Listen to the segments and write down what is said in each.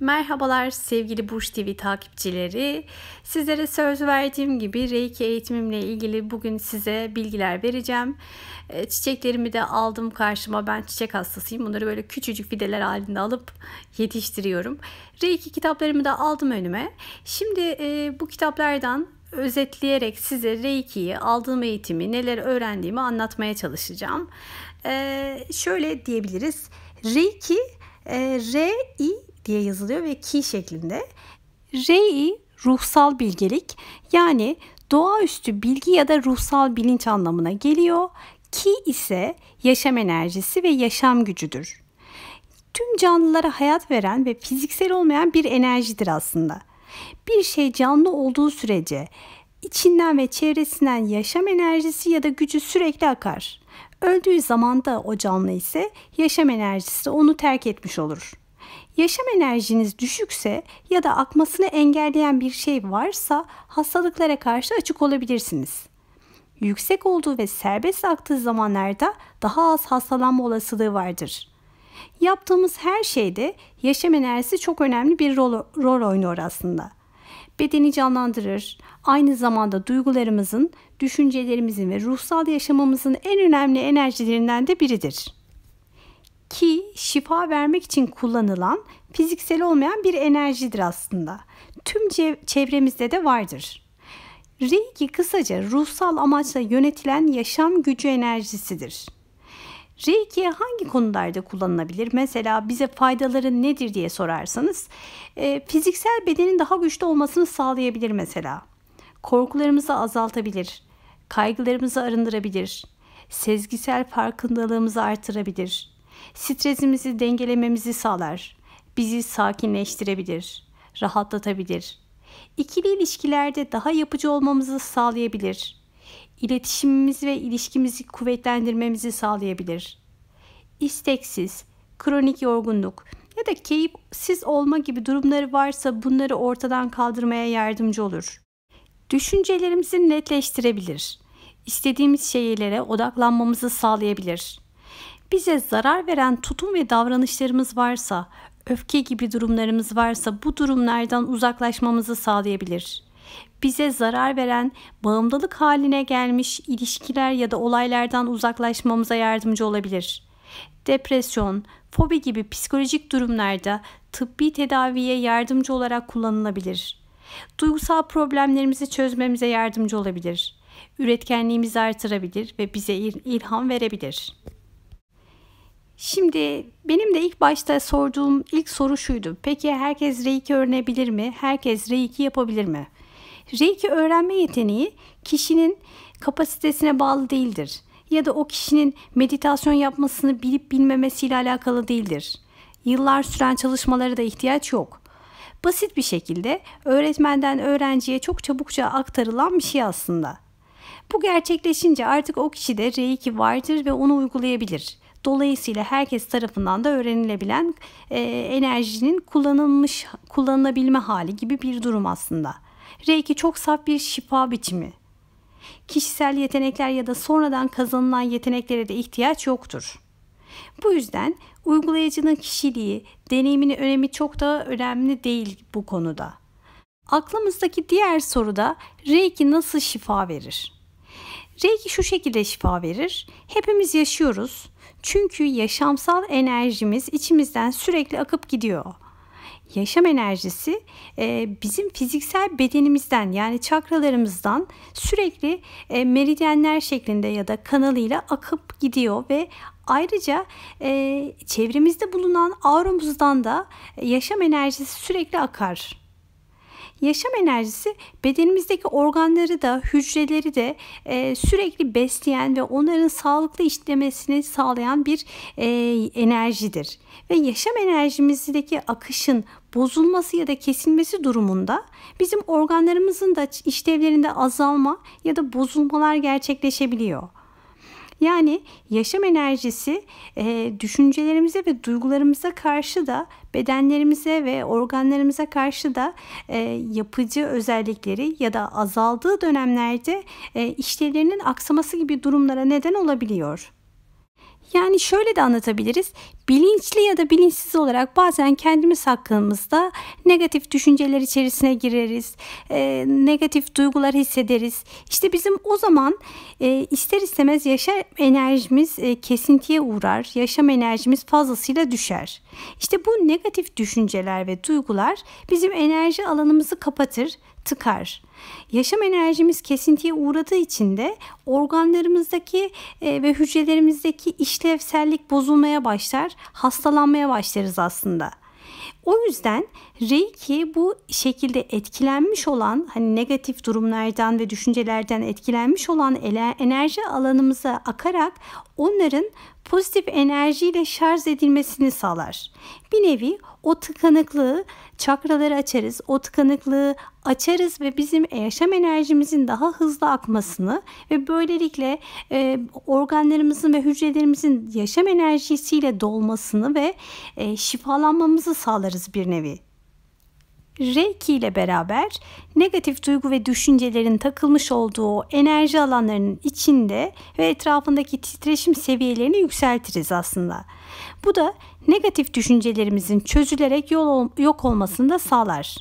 Merhabalar sevgili Burç TV takipçileri. Sizlere söz verdiğim gibi Reiki eğitimimle ilgili bugün size bilgiler vereceğim. Ee, çiçeklerimi de aldım karşıma. Ben çiçek hastasıyım. Bunları böyle küçücük fideler halinde alıp yetiştiriyorum. Reiki kitaplarımı da aldım önüme. Şimdi e, bu kitaplardan özetleyerek size Reiki'yi, aldığım eğitimi, neler öğrendiğimi anlatmaya çalışacağım. Ee, şöyle diyebiliriz. Reiki e, R-I diye yazılıyor ve ki şeklinde. Rei ruhsal bilgelik yani doğaüstü bilgi ya da ruhsal bilinç anlamına geliyor. Ki ise yaşam enerjisi ve yaşam gücüdür. Tüm canlılara hayat veren ve fiziksel olmayan bir enerjidir aslında. Bir şey canlı olduğu sürece içinden ve çevresinden yaşam enerjisi ya da gücü sürekli akar. Öldüğü zaman da o canlı ise yaşam enerjisi onu terk etmiş olur. Yaşam enerjiniz düşükse ya da akmasını engelleyen bir şey varsa hastalıklara karşı açık olabilirsiniz. Yüksek olduğu ve serbest aktığı zamanlarda daha az hastalanma olasılığı vardır. Yaptığımız her şeyde yaşam enerjisi çok önemli bir rol, rol oynuyor aslında. Bedeni canlandırır, aynı zamanda duygularımızın, düşüncelerimizin ve ruhsal yaşamımızın en önemli enerjilerinden de biridir.'' ki şifa vermek için kullanılan fiziksel olmayan bir enerjidir aslında. Tüm çevremizde de vardır. Reiki kısaca ruhsal amaçla yönetilen yaşam gücü enerjisidir. Reiki hangi konularda kullanılabilir? Mesela bize faydaları nedir diye sorarsanız e, fiziksel bedenin daha güçlü olmasını sağlayabilir mesela. Korkularımızı azaltabilir, kaygılarımızı arındırabilir, sezgisel farkındalığımızı artırabilir, Stresimizi dengelememizi sağlar. Bizi sakinleştirebilir, rahatlatabilir. İkili ilişkilerde daha yapıcı olmamızı sağlayabilir. İletişimimizi ve ilişkimizi kuvvetlendirmemizi sağlayabilir. İsteksiz, kronik yorgunluk ya da keyifsiz olma gibi durumları varsa bunları ortadan kaldırmaya yardımcı olur. Düşüncelerimizi netleştirebilir. İstediğimiz şeylere odaklanmamızı sağlayabilir bize zarar veren tutum ve davranışlarımız varsa, öfke gibi durumlarımız varsa bu durumlardan uzaklaşmamızı sağlayabilir. Bize zarar veren, bağımlılık haline gelmiş ilişkiler ya da olaylardan uzaklaşmamıza yardımcı olabilir. Depresyon, fobi gibi psikolojik durumlarda tıbbi tedaviye yardımcı olarak kullanılabilir. Duygusal problemlerimizi çözmemize yardımcı olabilir. Üretkenliğimizi artırabilir ve bize ilham verebilir. Şimdi benim de ilk başta sorduğum ilk soru şuydu. Peki herkes Reiki öğrenebilir mi? Herkes Reiki yapabilir mi? Reiki öğrenme yeteneği kişinin kapasitesine bağlı değildir ya da o kişinin meditasyon yapmasını bilip bilmemesiyle alakalı değildir. Yıllar süren çalışmalara da ihtiyaç yok. Basit bir şekilde öğretmenden öğrenciye çok çabukça aktarılan bir şey aslında. Bu gerçekleşince artık o kişide Reiki vardır ve onu uygulayabilir. Dolayısıyla herkes tarafından da öğrenilebilen e, enerjinin kullanılmış kullanılabilme hali gibi bir durum aslında. Reiki çok saf bir şifa biçimi. Kişisel yetenekler ya da sonradan kazanılan yeteneklere de ihtiyaç yoktur. Bu yüzden uygulayıcının kişiliği, deneyiminin önemi çok daha önemli değil bu konuda. Aklımızdaki diğer soru da Reiki nasıl şifa verir? Reiki şu şekilde şifa verir. Hepimiz yaşıyoruz. Çünkü yaşamsal enerjimiz içimizden sürekli akıp gidiyor. Yaşam enerjisi e, bizim fiziksel bedenimizden yani çakralarımızdan sürekli e, meridyenler şeklinde ya da kanalıyla akıp gidiyor ve Ayrıca e, çevremizde bulunan aurumuzdan da yaşam enerjisi sürekli akar. Yaşam enerjisi bedenimizdeki organları da hücreleri de e, sürekli besleyen ve onların sağlıklı işlemesini sağlayan bir e, enerjidir. Ve yaşam enerjimizdeki akışın bozulması ya da kesilmesi durumunda bizim organlarımızın da işlevlerinde azalma ya da bozulmalar gerçekleşebiliyor. Yani yaşam enerjisi e, düşüncelerimize ve duygularımıza karşı da bedenlerimize ve organlarımıza karşı da e, yapıcı özellikleri ya da azaldığı dönemlerde e, işlevlerinin aksaması gibi durumlara neden olabiliyor. Yani şöyle de anlatabiliriz. Bilinçli ya da bilinçsiz olarak bazen kendimiz hakkımızda negatif düşünceler içerisine gireriz. E, negatif duygular hissederiz. İşte bizim o zaman e, ister istemez yaşam enerjimiz e, kesintiye uğrar. Yaşam enerjimiz fazlasıyla düşer. İşte bu negatif düşünceler ve duygular bizim enerji alanımızı kapatır, tıkar. Yaşam enerjimiz kesintiye uğradığı için de organlarımızdaki e, ve hücrelerimizdeki işlevsellik bozulmaya başlar, hastalanmaya başlarız aslında. O yüzden Reiki bu şekilde etkilenmiş olan hani negatif durumlardan ve düşüncelerden etkilenmiş olan enerji alanımıza akarak onların pozitif enerjiyle şarj edilmesini sağlar. Bir nevi o tıkanıklığı çakraları açarız. O tıkanıklığı açarız ve bizim yaşam enerjimizin daha hızlı akmasını ve böylelikle e, organlarımızın ve hücrelerimizin yaşam enerjisiyle dolmasını ve e, şifalanmamızı sağlarız bir nevi. R2 ile beraber negatif duygu ve düşüncelerin takılmış olduğu enerji alanlarının içinde ve etrafındaki titreşim seviyelerini yükseltiriz aslında. Bu da negatif düşüncelerimizin çözülerek yol, yok olmasını da sağlar.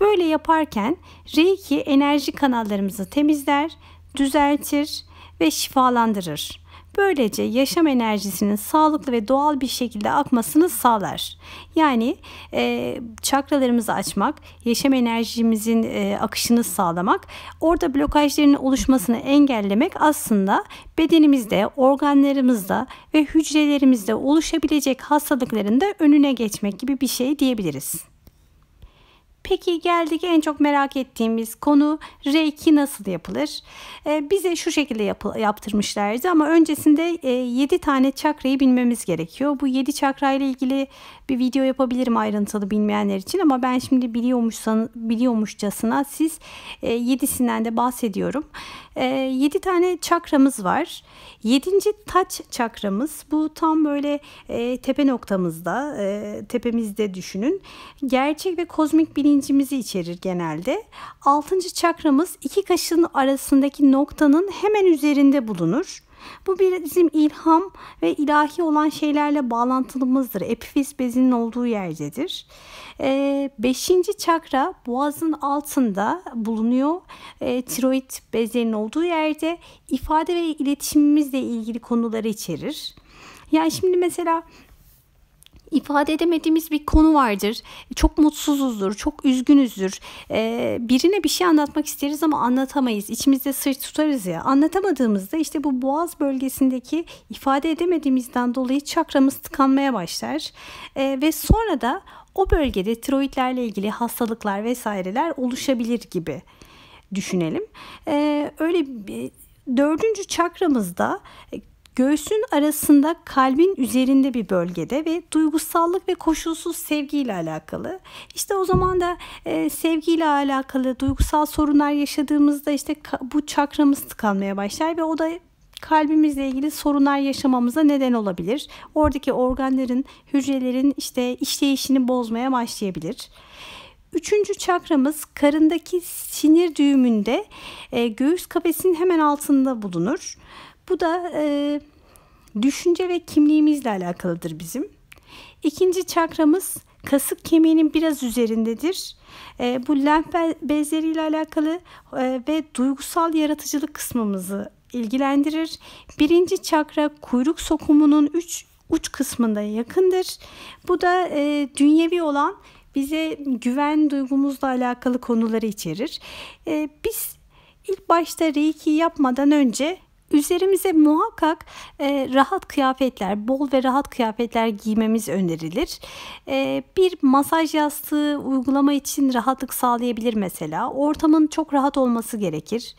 Böyle yaparken R2 enerji kanallarımızı temizler, düzeltir ve şifalandırır. Böylece yaşam enerjisinin sağlıklı ve doğal bir şekilde akmasını sağlar. Yani e, çakralarımızı açmak, yaşam enerjimizin e, akışını sağlamak, orada blokajların oluşmasını engellemek aslında bedenimizde, organlarımızda ve hücrelerimizde oluşabilecek hastalıkların da önüne geçmek gibi bir şey diyebiliriz. Peki geldik en çok merak ettiğimiz konu reiki nasıl yapılır? E, bize şu şekilde yap- yaptırmışlardı ama öncesinde e, 7 tane çakrayı bilmemiz gerekiyor. Bu 7 çakra ile ilgili bir video yapabilirim ayrıntılı bilmeyenler için ama ben şimdi biliyormuşsan biliyormuşçasına siz e, 7'sinden de bahsediyorum e, ee, 7 tane çakramız var. 7. taç çakramız bu tam böyle e, tepe noktamızda, e, tepemizde düşünün. Gerçek ve kozmik bilincimizi içerir genelde. 6. çakramız iki kaşın arasındaki noktanın hemen üzerinde bulunur. Bu bizim ilham ve ilahi olan şeylerle bağlantılımızdır. Epifiz bezinin olduğu yerdedir. E, beşinci çakra boğazın altında bulunuyor. E, tiroid bezinin olduğu yerde ifade ve iletişimimizle ilgili konuları içerir. Yani şimdi mesela ifade edemediğimiz bir konu vardır. Çok mutsuzuzdur, çok üzgünüzdür. Ee, birine bir şey anlatmak isteriz ama anlatamayız. İçimizde sırt tutarız ya. Anlatamadığımızda işte bu boğaz bölgesindeki ifade edemediğimizden dolayı çakramız tıkanmaya başlar. Ee, ve sonra da o bölgede tiroidlerle ilgili hastalıklar vesaireler oluşabilir gibi düşünelim. Ee, öyle bir, dördüncü çakramızda Göğsün arasında kalbin üzerinde bir bölgede ve duygusallık ve koşulsuz sevgiyle alakalı. İşte o zaman da e, sevgiyle alakalı duygusal sorunlar yaşadığımızda işte bu çakramız tıkanmaya başlar ve o da kalbimizle ilgili sorunlar yaşamamıza neden olabilir. Oradaki organların, hücrelerin işte işleyişini bozmaya başlayabilir. Üçüncü çakramız karındaki sinir düğümünde e, göğüs kafesinin hemen altında bulunur. Bu da e, düşünce ve kimliğimizle alakalıdır bizim. İkinci çakramız kasık kemiğinin biraz üzerindedir. E, bu lenf bezleriyle alakalı e, ve duygusal yaratıcılık kısmımızı ilgilendirir. Birinci çakra kuyruk sokumunun üç uç kısmında yakındır. Bu da e, dünyevi olan bize güven duygumuzla alakalı konuları içerir. E, biz ilk başta reiki yapmadan önce üzerimize muhakkak e, rahat kıyafetler, bol ve rahat kıyafetler giymemiz önerilir. E, bir masaj yastığı uygulama için rahatlık sağlayabilir mesela. Ortamın çok rahat olması gerekir.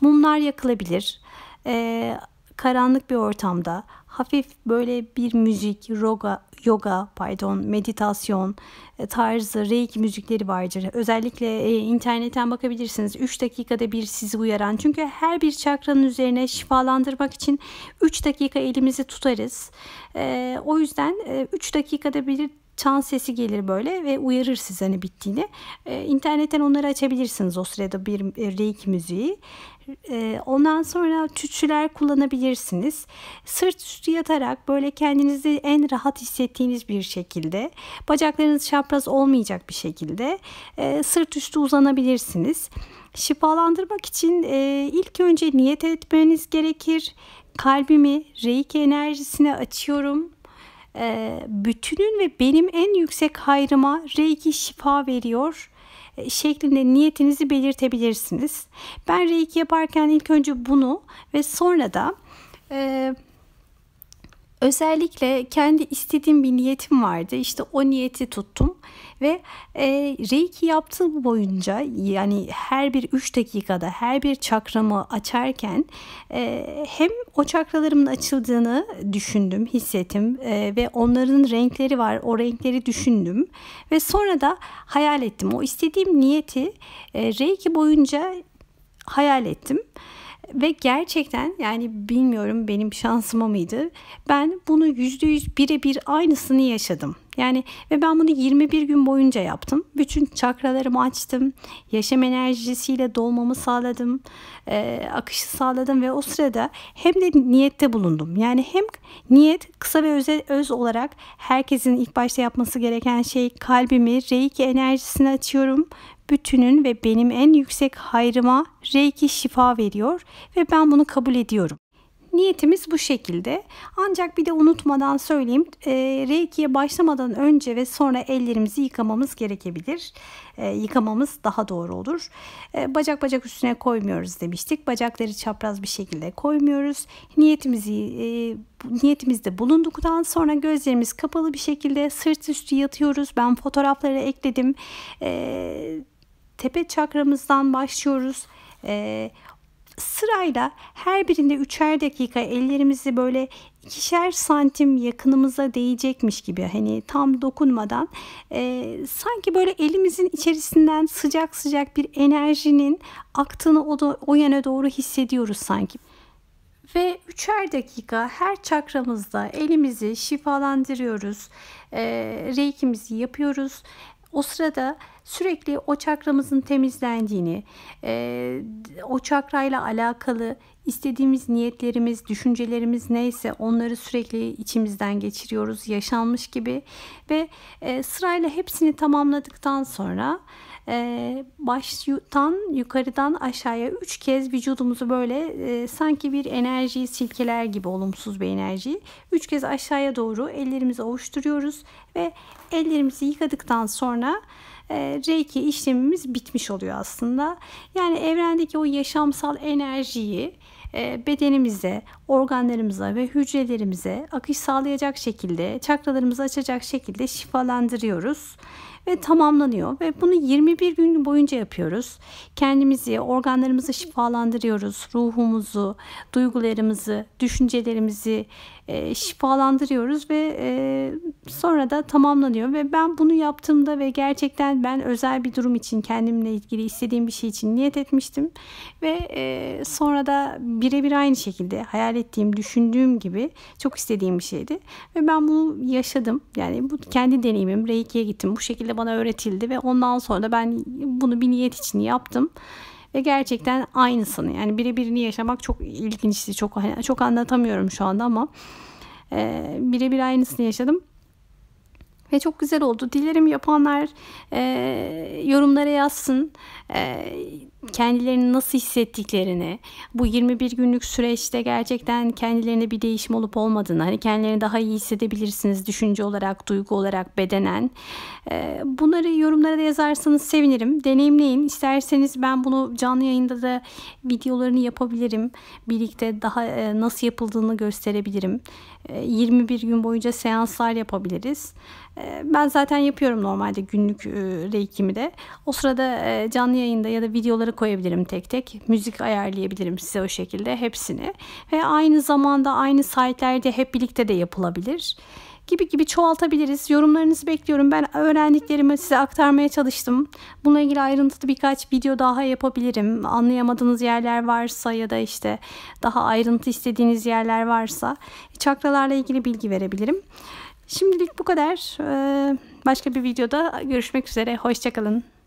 Mumlar yakılabilir. E, karanlık bir ortamda hafif böyle bir müzik, roga, yoga, pardon, meditasyon e, tarzı reiki müzikleri vardır. Özellikle e, internetten bakabilirsiniz. 3 dakikada bir sizi uyaran. Çünkü her bir çakranın üzerine şifalandırmak için 3 dakika elimizi tutarız. E, o yüzden 3 dakikada bir çan sesi gelir böyle ve uyarır size hani bittiğini. E, internetten onları açabilirsiniz o sırada bir e, reiki müziği. E, ondan sonra tütsüler kullanabilirsiniz. Sırt üstü yatarak böyle kendinizi en rahat hissettiğiniz bir şekilde bacaklarınız çapraz olmayacak bir şekilde e, sırt üstü uzanabilirsiniz. Şifalandırmak için ilk önce niyet etmeniz gerekir. Kalbimi reiki enerjisine açıyorum e, bütünün ve benim en yüksek hayrıma reiki şifa veriyor e, şeklinde niyetinizi belirtebilirsiniz. Ben reiki yaparken ilk önce bunu ve sonra da e, özellikle kendi istediğim bir niyetim vardı. İşte o niyeti tuttum ve e, reiki yaptığı boyunca yani her bir 3 dakikada her bir çakramı açarken e, hem o çakralarımın açıldığını düşündüm, hissettim e, ve onların renkleri var. O renkleri düşündüm ve sonra da hayal ettim. O istediğim niyeti e, reiki boyunca hayal ettim ve gerçekten yani bilmiyorum benim şansıma mıydı ben bunu yüzde yüz birebir aynısını yaşadım yani ve ben bunu 21 gün boyunca yaptım. Bütün çakralarımı açtım. Yaşam enerjisiyle dolmamı sağladım. E, akışı sağladım ve o sırada hem de niyette bulundum. Yani hem niyet kısa ve öze, öz olarak herkesin ilk başta yapması gereken şey kalbimi reiki enerjisine açıyorum bütünün ve benim en yüksek hayrıma reiki şifa veriyor ve ben bunu kabul ediyorum. Niyetimiz bu şekilde. Ancak bir de unutmadan söyleyeyim. E, Reiki'ye başlamadan önce ve sonra ellerimizi yıkamamız gerekebilir. E, yıkamamız daha doğru olur. E, bacak bacak üstüne koymuyoruz demiştik. Bacakları çapraz bir şekilde koymuyoruz. Niyetimizi e, niyetimizde bulunduktan sonra gözlerimiz kapalı bir şekilde sırt üstü yatıyoruz. Ben fotoğrafları ekledim. E, tepe çakramızdan başlıyoruz. E, sırayla her birinde üçer dakika ellerimizi böyle ikişer santim yakınımıza değecekmiş gibi hani tam dokunmadan e, sanki böyle elimizin içerisinden sıcak sıcak bir enerjinin aktığını o, do- o yöne doğru hissediyoruz sanki ve üçer dakika her çakramızda elimizi şifalandırıyoruz. E, reikimizi yapıyoruz o sırada sürekli o çakramızın temizlendiğini, o çakrayla alakalı İstediğimiz niyetlerimiz, düşüncelerimiz neyse onları sürekli içimizden geçiriyoruz yaşanmış gibi ve e, sırayla hepsini tamamladıktan sonra e, baştan yukarıdan aşağıya üç kez vücudumuzu böyle e, sanki bir enerjiyi silkeler gibi olumsuz bir enerjiyi üç kez aşağıya doğru ellerimizi ovuşturuyoruz ve ellerimizi yıkadıktan sonra e, Reiki işlemimiz bitmiş oluyor aslında. Yani evrendeki o yaşamsal enerjiyi e, bedenimize, organlarımıza ve hücrelerimize akış sağlayacak şekilde, çakralarımızı açacak şekilde şifalandırıyoruz ve tamamlanıyor. Ve bunu 21 gün boyunca yapıyoruz. Kendimizi, organlarımızı şifalandırıyoruz. Ruhumuzu, duygularımızı, düşüncelerimizi e, şifalandırıyoruz ve e, sonra da tamamlanıyor. Ve ben bunu yaptığımda ve gerçekten ben özel bir durum için kendimle ilgili istediğim bir şey için niyet etmiştim. Ve e, sonra da birebir aynı şekilde hayal ettiğim, düşündüğüm gibi çok istediğim bir şeydi. Ve ben bunu yaşadım. Yani bu kendi deneyimim. Reiki'ye gittim. Bu şekilde bana öğretildi ve ondan sonra da ben bunu bir niyet için yaptım ve gerçekten aynısını yani birebirini yaşamak çok ilginçti çok çok anlatamıyorum şu anda ama e, birebir aynısını yaşadım ve çok güzel oldu dilerim yapanlar e, yorumlara yazsın e, kendilerini nasıl hissettiklerini, bu 21 günlük süreçte gerçekten kendilerine bir değişim olup olmadığını, hani kendilerini daha iyi hissedebilirsiniz düşünce olarak, duygu olarak, bedenen. E, bunları yorumlara da yazarsanız sevinirim. Deneyimleyin. İsterseniz ben bunu canlı yayında da videolarını yapabilirim. Birlikte daha e, nasıl yapıldığını gösterebilirim. 21 e, gün boyunca seanslar yapabiliriz. Ben zaten yapıyorum normalde günlük reikimi de. O sırada canlı yayında ya da videoları Onları koyabilirim tek tek. Müzik ayarlayabilirim size o şekilde hepsini. Ve aynı zamanda aynı saatlerde hep birlikte de yapılabilir gibi gibi çoğaltabiliriz. Yorumlarınızı bekliyorum. Ben öğrendiklerimi size aktarmaya çalıştım. Bununla ilgili ayrıntılı birkaç video daha yapabilirim. Anlayamadığınız yerler varsa ya da işte daha ayrıntı istediğiniz yerler varsa çakralarla ilgili bilgi verebilirim. Şimdilik bu kadar. Ee, başka bir videoda görüşmek üzere. Hoşçakalın.